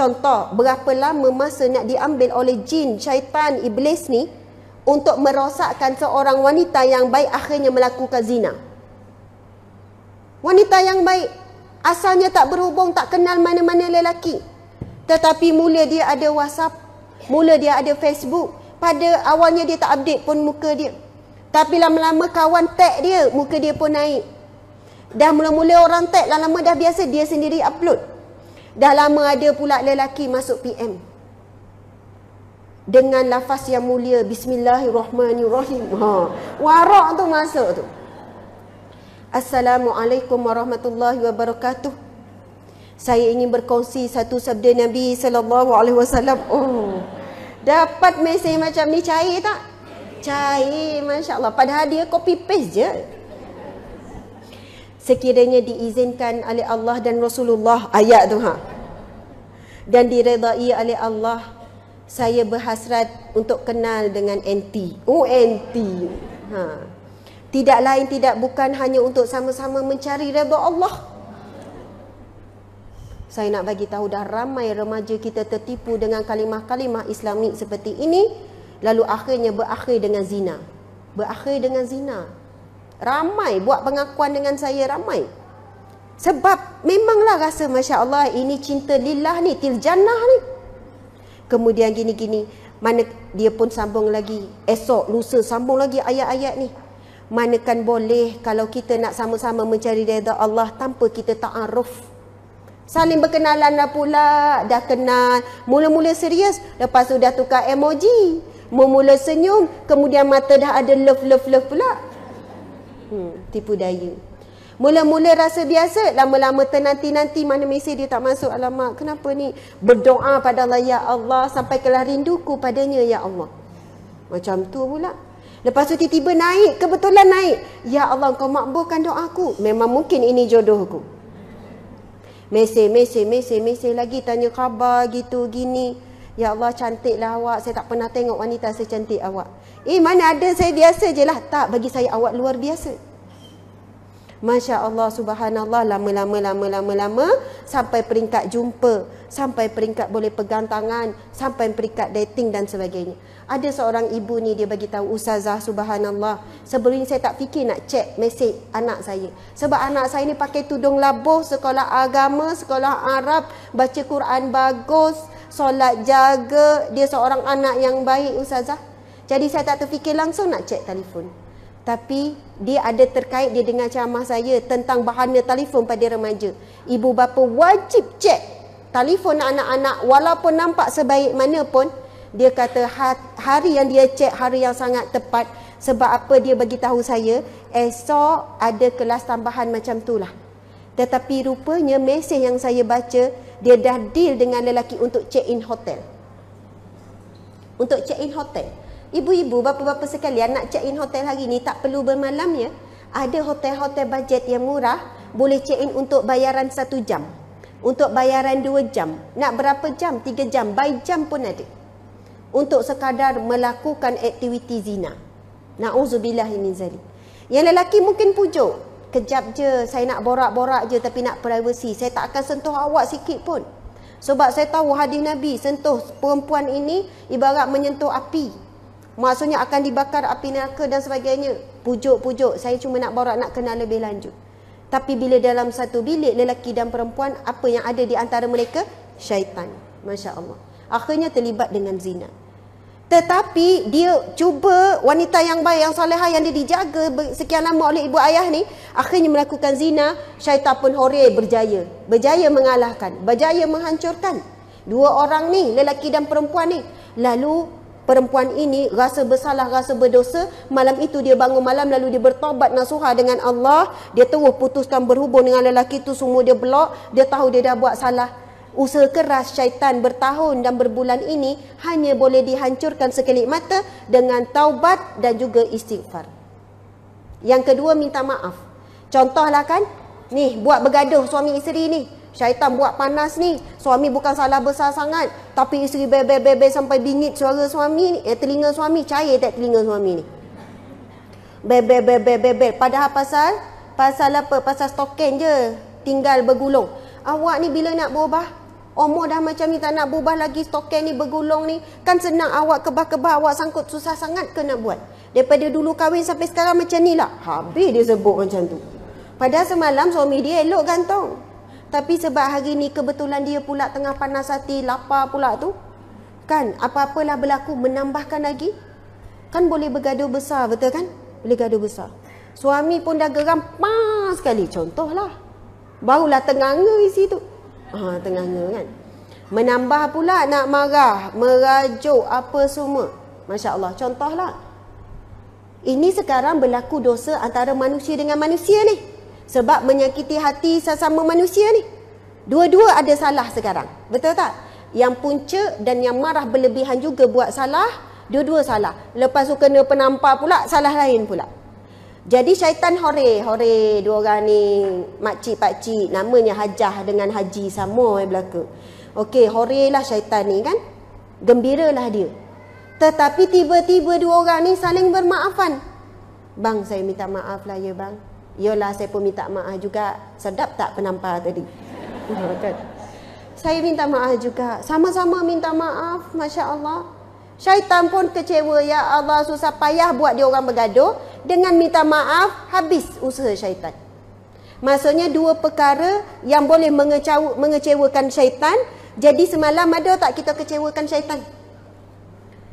Contoh, berapa lama masa nak diambil oleh jin, syaitan, iblis ni untuk merosakkan seorang wanita yang baik akhirnya melakukan zina. Wanita yang baik asalnya tak berhubung, tak kenal mana-mana lelaki. Tetapi mula dia ada WhatsApp, mula dia ada Facebook. Pada awalnya dia tak update pun muka dia. Tapi lama-lama kawan tag dia, muka dia pun naik. Dah mula-mula orang tag, lama-lama dah biasa dia sendiri upload. Dah lama ada pula lelaki masuk PM. Dengan lafaz yang mulia Bismillahirrahmanirrahim. Ha. Warak tu masuk tu. Assalamualaikum warahmatullahi wabarakatuh. Saya ingin berkongsi satu sabda Nabi sallallahu alaihi wasallam. Oh. Dapat mesej macam ni cair tak? Cair masya-Allah. Padahal dia copy paste je sekiranya diizinkan oleh Allah dan Rasulullah ayat tu ha dan diredai oleh Allah saya berhasrat untuk kenal dengan NT oh NT ha tidak lain tidak bukan hanya untuk sama-sama mencari redha Allah saya nak bagi tahu dah ramai remaja kita tertipu dengan kalimah-kalimah Islamik seperti ini lalu akhirnya berakhir dengan zina berakhir dengan zina ramai buat pengakuan dengan saya ramai sebab memanglah rasa Masya Allah ini cinta lillah ni til jannah ni kemudian gini-gini mana dia pun sambung lagi esok lusa sambung lagi ayat-ayat ni manakan boleh kalau kita nak sama-sama mencari reda Allah tanpa kita ta'aruf saling berkenalan dah pula dah kenal mula-mula serius lepas tu dah tukar emoji mula senyum, kemudian mata dah ada love, love, love pula. Hmm. hmm, tipu daya. Mula-mula rasa biasa, lama-lama ternanti-nanti mana mesej dia tak masuk. Alamak, kenapa ni? Berdoa pada Allah, Ya Allah, sampai kelah rinduku padanya, Ya Allah. Macam tu pula. Lepas tu tiba-tiba naik, kebetulan naik. Ya Allah, kau makbulkan doaku. Memang mungkin ini jodohku. Mesej, mesej, mesej, mesej lagi. Tanya khabar, gitu, gini. Ya Allah cantiklah awak Saya tak pernah tengok wanita secantik awak Eh mana ada saya biasa je lah Tak bagi saya awak luar biasa Masya Allah subhanallah Lama-lama lama-lama Sampai peringkat jumpa Sampai peringkat boleh pegang tangan Sampai peringkat dating dan sebagainya Ada seorang ibu ni dia bagi tahu Ustazah subhanallah Sebelum ini saya tak fikir nak check mesej anak saya Sebab anak saya ni pakai tudung labuh Sekolah agama, sekolah Arab Baca Quran bagus solat jaga dia seorang anak yang baik ustazah jadi saya tak terfikir langsung nak cek telefon tapi dia ada terkait dia dengan ceramah saya tentang bahana telefon pada remaja ibu bapa wajib cek telefon anak-anak walaupun nampak sebaik mana pun dia kata ha- hari yang dia cek hari yang sangat tepat sebab apa dia bagi tahu saya esok ada kelas tambahan macam tu lah. Tetapi rupanya mesej yang saya baca, dia dah deal dengan lelaki untuk check-in hotel. Untuk check-in hotel. Ibu-ibu, bapa-bapa sekalian nak check-in hotel hari ni tak perlu bermalam ya. Ada hotel-hotel budget yang murah, boleh check-in untuk bayaran satu jam. Untuk bayaran dua jam. Nak berapa jam? Tiga jam. By jam pun ada. Untuk sekadar melakukan aktiviti zina. Na'udzubillah ini Zali. Yang lelaki mungkin pujuk kejap je saya nak borak-borak je tapi nak privacy. Saya tak akan sentuh awak sikit pun. Sebab saya tahu hadis Nabi sentuh perempuan ini ibarat menyentuh api. Maksudnya akan dibakar api neraka dan sebagainya. Pujuk-pujuk. Saya cuma nak borak nak kenal lebih lanjut. Tapi bila dalam satu bilik lelaki dan perempuan apa yang ada di antara mereka? Syaitan. Masya Allah. Akhirnya terlibat dengan zina. Tetapi dia cuba wanita yang baik, yang soleha, yang dia dijaga sekian lama oleh ibu ayah ni. Akhirnya melakukan zina, syaitan pun hore berjaya. Berjaya mengalahkan, berjaya menghancurkan. Dua orang ni, lelaki dan perempuan ni. Lalu perempuan ini rasa bersalah, rasa berdosa. Malam itu dia bangun malam lalu dia bertobat nasuha dengan Allah. Dia terus putuskan berhubung dengan lelaki itu semua dia blok. Dia tahu dia dah buat salah. Usaha keras syaitan bertahun dan berbulan ini hanya boleh dihancurkan sekelip mata dengan taubat dan juga istighfar. Yang kedua minta maaf. Contohlah kan, ni buat bergaduh suami isteri ni. Syaitan buat panas ni. Suami bukan salah besar sangat. Tapi isteri bebe-bebe sampai bingit suara suami ni. Eh, telinga suami, cair tak telinga suami ni. Bebe-bebe-bebe. Padahal pasal? Pasal apa? Pasal stoken je. Tinggal bergulung. Awak ni bila nak berubah? Umur dah macam ni tak nak berubah lagi stoken ni bergulung ni. Kan senang awak kebah-kebah awak sangkut susah sangat kena buat. Daripada dulu kahwin sampai sekarang macam ni lah. Habis dia sebut macam tu. Padahal semalam suami dia elok gantung. Tapi sebab hari ni kebetulan dia pula tengah panas hati, lapar pula tu. Kan apa-apalah berlaku menambahkan lagi. Kan boleh bergaduh besar betul kan? Boleh gaduh besar. Suami pun dah geram pas sekali contohlah. Barulah tengah-tengah isi tu ha, tengahnya kan menambah pula nak marah merajuk apa semua masya-Allah contohlah ini sekarang berlaku dosa antara manusia dengan manusia ni sebab menyakiti hati sesama manusia ni dua-dua ada salah sekarang betul tak yang punca dan yang marah berlebihan juga buat salah dua-dua salah lepas tu kena penampar pula salah lain pula jadi syaitan hore, hore dua orang ni makcik cik namanya Hajah dengan Haji sama eh belaka. Okey, hore lah syaitan ni kan. Gembiralah dia. Tetapi tiba-tiba dua orang ni saling bermaafan. Bang, saya minta maaf lah ya bang. Yolah, saya pun minta maaf juga. Sedap tak penampar tadi? Kan? saya minta maaf juga. Sama-sama minta maaf, Masya Allah. Syaitan pun kecewa. Ya Allah, susah payah buat dia orang bergaduh. Dengan minta maaf, habis usaha syaitan. Maksudnya dua perkara yang boleh mengecewakan syaitan. Jadi semalam ada tak kita kecewakan syaitan?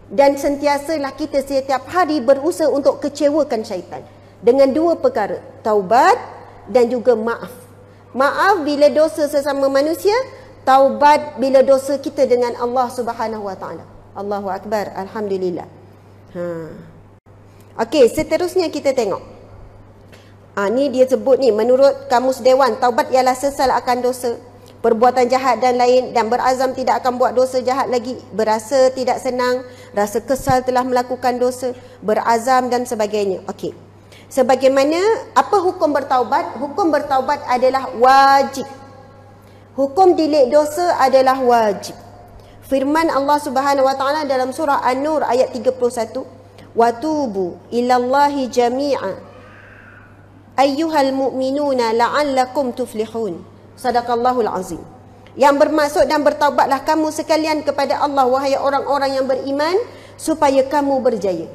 Dan sentiasalah kita setiap hari berusaha untuk kecewakan syaitan. Dengan dua perkara, taubat dan juga maaf. Maaf bila dosa sesama manusia, taubat bila dosa kita dengan Allah Subhanahu Wa Taala. Allahu Akbar. Alhamdulillah. Hmm. Okey, seterusnya kita tengok. Ha, ni dia sebut ni, menurut Kamus Dewan, taubat ialah sesal akan dosa. Perbuatan jahat dan lain dan berazam tidak akan buat dosa jahat lagi. Berasa tidak senang, rasa kesal telah melakukan dosa, berazam dan sebagainya. Okey. Sebagaimana, apa hukum bertaubat? Hukum bertaubat adalah wajib. Hukum dilik dosa adalah wajib. Firman Allah Subhanahu Wa Taala dalam surah An-Nur ayat 31. وتوبوا إلى الله جميعا أيها المؤمنون لعلكم تفلحون صدق الله العظيم yang bermaksud dan bertaubatlah kamu sekalian kepada Allah wahai orang-orang yang beriman supaya kamu berjaya.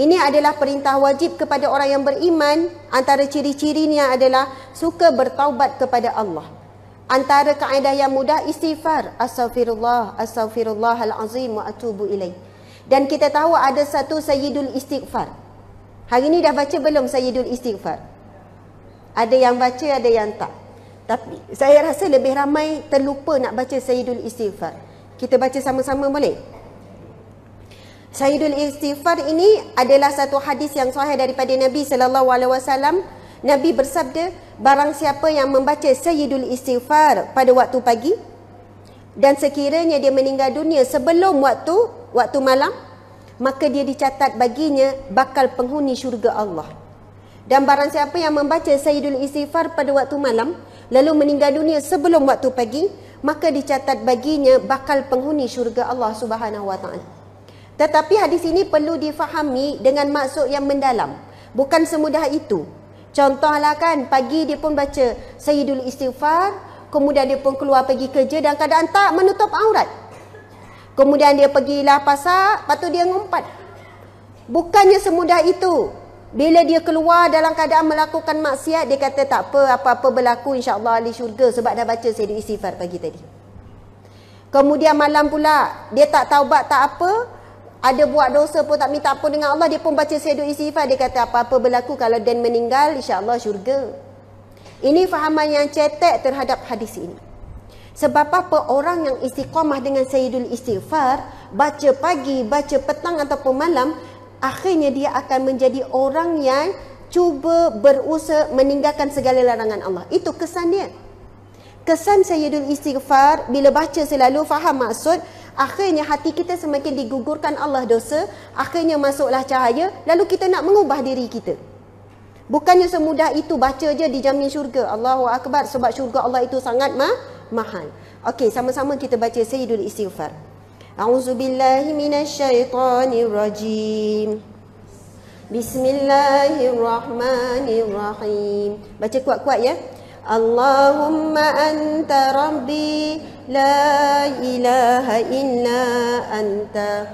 Ini adalah perintah wajib kepada orang yang beriman. Antara ciri-cirinya adalah suka bertaubat kepada Allah. Antara kaedah yang mudah istighfar. Astaghfirullah, astaghfirullah azim wa atubu ilaih. Dan kita tahu ada satu Sayyidul Istighfar. Hari ini dah baca belum Sayyidul Istighfar? Ada yang baca, ada yang tak. Tapi saya rasa lebih ramai terlupa nak baca Sayyidul Istighfar. Kita baca sama-sama boleh? Sayyidul Istighfar ini adalah satu hadis yang sahih daripada Nabi sallallahu alaihi wasallam. Nabi bersabda, barang siapa yang membaca Sayyidul Istighfar pada waktu pagi dan sekiranya dia meninggal dunia sebelum waktu waktu malam maka dia dicatat baginya bakal penghuni syurga Allah dan barang siapa yang membaca sayyidul istighfar pada waktu malam lalu meninggal dunia sebelum waktu pagi maka dicatat baginya bakal penghuni syurga Allah Subhanahu wa taala tetapi hadis ini perlu difahami dengan maksud yang mendalam bukan semudah itu contohlah kan pagi dia pun baca sayyidul istighfar kemudian dia pun keluar pergi kerja dan keadaan tak menutup aurat Kemudian dia pergi lah pasar, lepas tu dia ngumpat. Bukannya semudah itu. Bila dia keluar dalam keadaan melakukan maksiat, dia kata tak apa, apa-apa berlaku insyaAllah di syurga sebab dah baca saya di pagi tadi. Kemudian malam pula, dia tak taubat tak apa, ada buat dosa pun tak minta pun dengan Allah, dia pun baca saya di dia kata apa-apa berlaku kalau dan meninggal insyaAllah syurga. Ini fahaman yang cetek terhadap hadis ini. Sebab apa orang yang istiqamah dengan Sayyidul Istighfar, baca pagi, baca petang ataupun malam, akhirnya dia akan menjadi orang yang cuba berusaha meninggalkan segala larangan Allah. Itu kesan dia. Kesan Sayyidul Istighfar, bila baca selalu faham maksud, akhirnya hati kita semakin digugurkan Allah dosa, akhirnya masuklah cahaya, lalu kita nak mengubah diri kita. Bukannya semudah itu baca je dijamin syurga. Allahu Akbar sebab syurga Allah itu sangat mah, mahal. Okey, sama-sama kita baca Sayyidul Istighfar. A'udzubillahi minasyaitonirrajim. Bismillahirrahmanirrahim. Baca kuat-kuat ya. Allahumma anta rabbi la ilaha illa anta.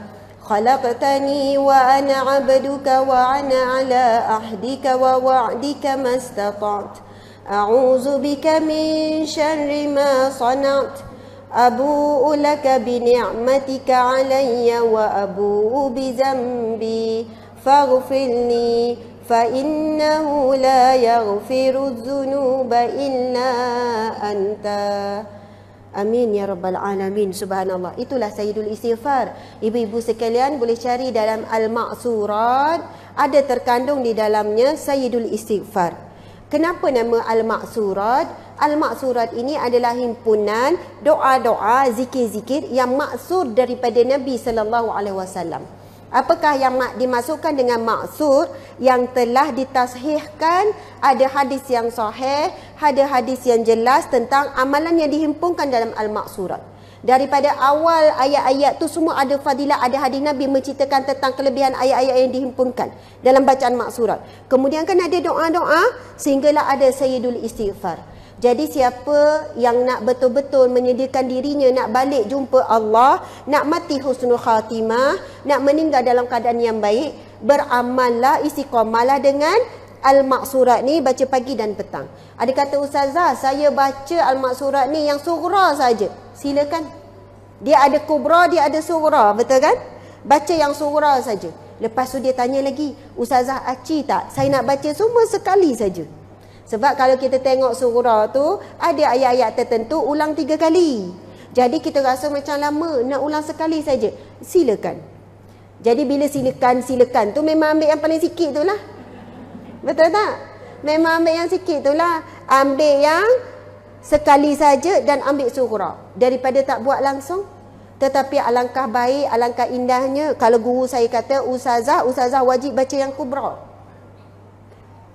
خلقتني وأنا عبدك وأنا على أحدك ووعدك ما استطعت أعوذ بك من شر ما صنعت أبوء لك بنعمتك علي وأبوء بذنبي فاغفرني فإنه لا يغفر الذنوب إلا أنت Amin ya rabbal alamin subhanallah itulah sayyidul istighfar ibu-ibu sekalian boleh cari dalam al-maqsurat ada terkandung di dalamnya sayyidul istighfar Kenapa nama Al-Maksurat? Al-Maksurat ini adalah himpunan doa-doa, zikir-zikir yang maksur daripada Nabi sallallahu alaihi wasallam. Apakah yang dimasukkan dengan maksur yang telah ditashihkan ada hadis yang sahih, ada hadis yang jelas tentang amalan yang dihimpunkan dalam al-maksurat daripada awal ayat-ayat tu semua ada fadilah ada hadis Nabi menceritakan tentang kelebihan ayat-ayat yang dihimpunkan dalam bacaan maksurat kemudian kan ada doa-doa sehinggalah ada sayyidul istighfar jadi siapa yang nak betul-betul menyediakan dirinya nak balik jumpa Allah, nak mati husnul khatimah, nak meninggal dalam keadaan yang baik, beramallah istiqamalah dengan Al-Maksurat ni baca pagi dan petang. Ada kata Ustazah, saya baca Al-Maksurat ni yang surah saja. Silakan. Dia ada kubra, dia ada surah. Betul kan? Baca yang surah saja. Lepas tu dia tanya lagi, Ustazah Aci tak? Saya nak baca semua sekali saja. Sebab kalau kita tengok surah tu, ada ayat-ayat tertentu ulang tiga kali. Jadi kita rasa macam lama, nak ulang sekali saja. Silakan. Jadi bila silakan, silakan tu memang ambil yang paling sikit tu lah. Betul tak? Memang ambil yang sikit tu lah. Ambil yang sekali saja dan ambil suhra. Daripada tak buat langsung. Tetapi alangkah baik, alangkah indahnya. Kalau guru saya kata, usazah, usazah wajib baca yang kubra.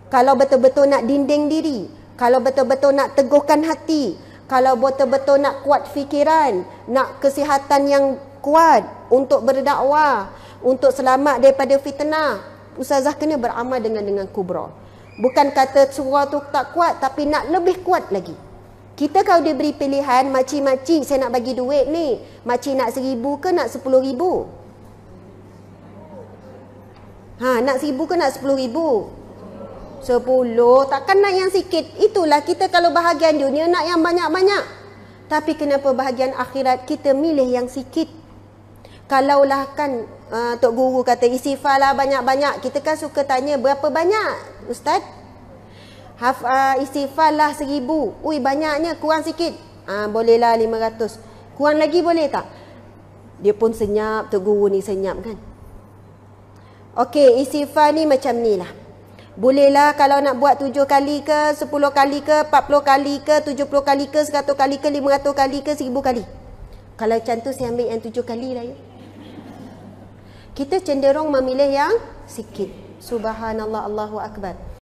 Kalau betul-betul nak dinding diri. Kalau betul-betul nak teguhkan hati. Kalau betul-betul nak kuat fikiran. Nak kesihatan yang kuat untuk berdakwah. Untuk selamat daripada fitnah ustazah kena beramal dengan dengan kubra. Bukan kata surah tu tak kuat tapi nak lebih kuat lagi. Kita kalau diberi pilihan, makcik-makcik saya nak bagi duit ni. Makcik nak seribu ke nak sepuluh ribu? Ha, nak seribu ke nak sepuluh ribu? Sepuluh, takkan nak yang sikit. Itulah kita kalau bahagian dunia nak yang banyak-banyak. Tapi kenapa bahagian akhirat kita milih yang sikit? kalaulah kan uh, Tok Guru kata istighfar lah banyak-banyak. Kita kan suka tanya berapa banyak Ustaz? Haf, uh, ah, istighfar lah seribu. Ui banyaknya kurang sikit. Uh, bolehlah lima ratus. Kurang lagi boleh tak? Dia pun senyap, Tok Guru ni senyap kan? Okey, istighfar ni macam ni lah. Bolehlah kalau nak buat tujuh kali ke, sepuluh kali ke, empat puluh kali ke, tujuh puluh kali ke, seratus kali ke, lima ratus kali ke, seribu kali. Kalau macam tu saya ambil yang tujuh kali lah ya kita cenderung memilih yang sikit. Subhanallah, Allahu Akbar.